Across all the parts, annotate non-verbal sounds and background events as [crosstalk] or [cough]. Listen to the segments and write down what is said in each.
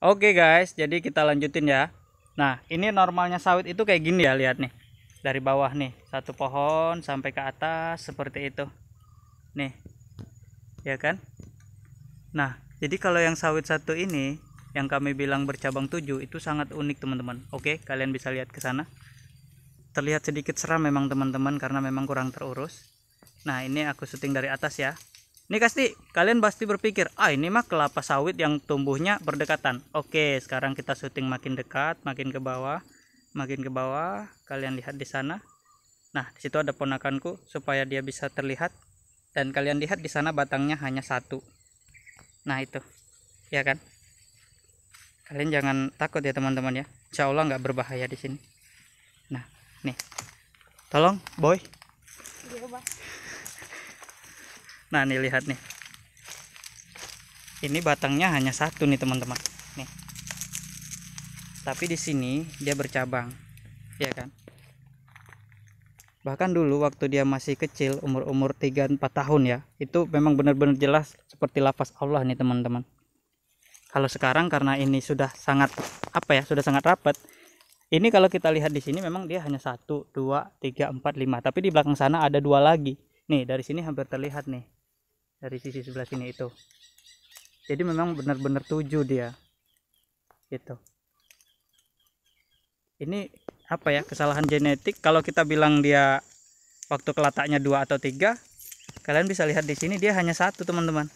Oke guys, jadi kita lanjutin ya. Nah, ini normalnya sawit itu kayak gini ya, lihat nih. Dari bawah nih, satu pohon sampai ke atas seperti itu. Nih. Ya kan? Nah, jadi kalau yang sawit satu ini yang kami bilang bercabang 7 itu sangat unik, teman-teman. Oke, kalian bisa lihat ke sana. Terlihat sedikit seram memang teman-teman karena memang kurang terurus. Nah, ini aku syuting dari atas ya. Ini pasti kalian pasti berpikir, ah ini mah kelapa sawit yang tumbuhnya berdekatan. Oke, sekarang kita syuting makin dekat, makin ke bawah, makin ke bawah. Kalian lihat di sana. Nah, di situ ada ponakanku supaya dia bisa terlihat. Dan kalian lihat di sana batangnya hanya satu. Nah itu, ya kan? Kalian jangan takut ya teman-teman ya. Insya Allah nggak berbahaya di sini. Nah, nih, tolong, boy. nah nih lihat nih ini batangnya hanya satu nih teman-teman nih tapi di sini dia bercabang ya kan bahkan dulu waktu dia masih kecil umur-umur 3-4 tahun ya itu memang benar-benar jelas seperti lapas Allah nih teman-teman kalau sekarang karena ini sudah sangat apa ya sudah sangat rapat ini kalau kita lihat di sini memang dia hanya satu, dua, tiga, empat, lima. tapi di belakang sana ada dua lagi nih dari sini hampir terlihat nih dari sisi sebelah sini itu jadi memang benar-benar tujuh dia gitu ini apa ya kesalahan genetik kalau kita bilang dia waktu kelataknya dua atau tiga kalian bisa lihat di sini dia hanya satu teman-teman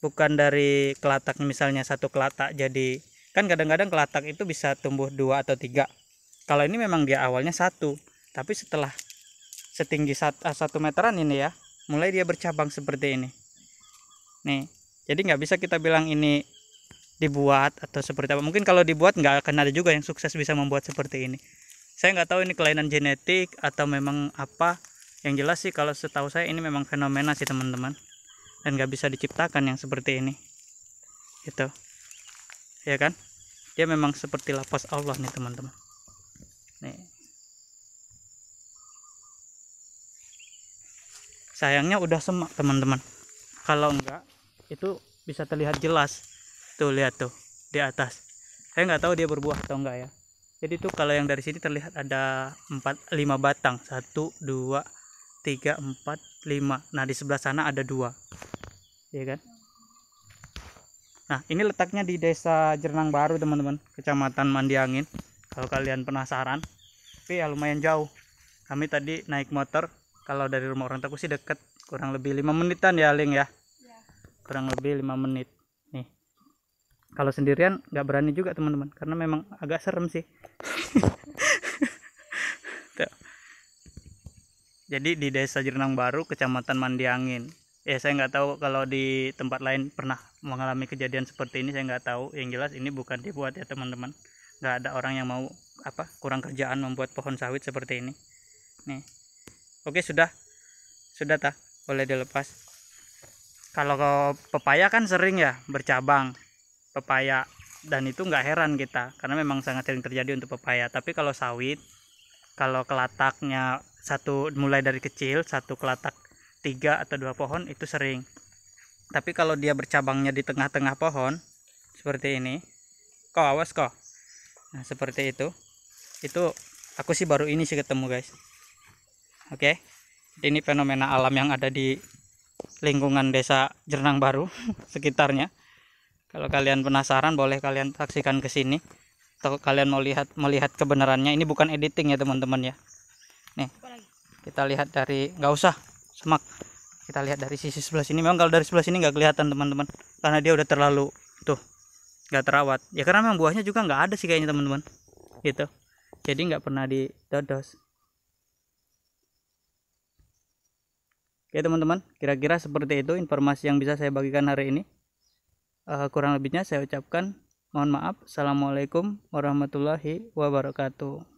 bukan dari kelatak misalnya satu kelatak jadi kan kadang-kadang kelatak itu bisa tumbuh dua atau tiga kalau ini memang dia awalnya satu tapi setelah setinggi eh, satu meteran ini ya mulai dia bercabang seperti ini nih jadi nggak bisa kita bilang ini dibuat atau seperti apa mungkin kalau dibuat nggak akan ada juga yang sukses bisa membuat seperti ini saya nggak tahu ini kelainan genetik atau memang apa yang jelas sih kalau setahu saya ini memang fenomena sih teman-teman dan nggak bisa diciptakan yang seperti ini gitu ya kan dia memang seperti lapas Allah nih teman-teman sayangnya udah semak teman-teman kalau enggak itu bisa terlihat jelas tuh lihat tuh di atas saya nggak tahu dia berbuah atau enggak ya jadi tuh kalau yang dari sini terlihat ada 4 5 batang 1 2 3 4 5 nah di sebelah sana ada dua ya kan nah ini letaknya di desa Jernang Baru teman-teman kecamatan Mandiangin kalau kalian penasaran tapi ya lumayan jauh kami tadi naik motor kalau dari rumah orang takut sih deket kurang lebih lima menitan ya Ling ya, iya. kurang lebih lima menit nih kalau sendirian nggak berani juga teman-teman karena memang agak serem sih [laughs] jadi di desa Jernang Baru kecamatan Mandiangin ya eh, saya nggak tahu kalau di tempat lain pernah mengalami kejadian seperti ini saya nggak tahu yang jelas ini bukan dibuat ya teman-teman nggak ada orang yang mau apa kurang kerjaan membuat pohon sawit seperti ini nih oke sudah sudah tak boleh dilepas kalau pepaya kan sering ya bercabang pepaya dan itu nggak heran kita karena memang sangat sering terjadi untuk pepaya tapi kalau sawit kalau kelataknya satu mulai dari kecil satu kelatak tiga atau dua pohon itu sering tapi kalau dia bercabangnya di tengah-tengah pohon seperti ini kok awas kok nah seperti itu itu aku sih baru ini sih ketemu guys Oke. Okay. Ini fenomena alam yang ada di lingkungan Desa Jernang Baru [laughs] sekitarnya. Kalau kalian penasaran boleh kalian saksikan ke sini atau kalian mau lihat melihat kebenarannya. Ini bukan editing ya teman-teman ya. Nih. Kita lihat dari nggak usah semak. Kita lihat dari sisi sebelah sini. Memang kalau dari sebelah sini nggak kelihatan teman-teman karena dia udah terlalu tuh nggak terawat ya karena memang buahnya juga nggak ada sih kayaknya teman-teman gitu jadi nggak pernah didodos Oke teman-teman, kira-kira seperti itu informasi yang bisa saya bagikan hari ini. Uh, kurang lebihnya saya ucapkan mohon maaf. Assalamualaikum warahmatullahi wabarakatuh.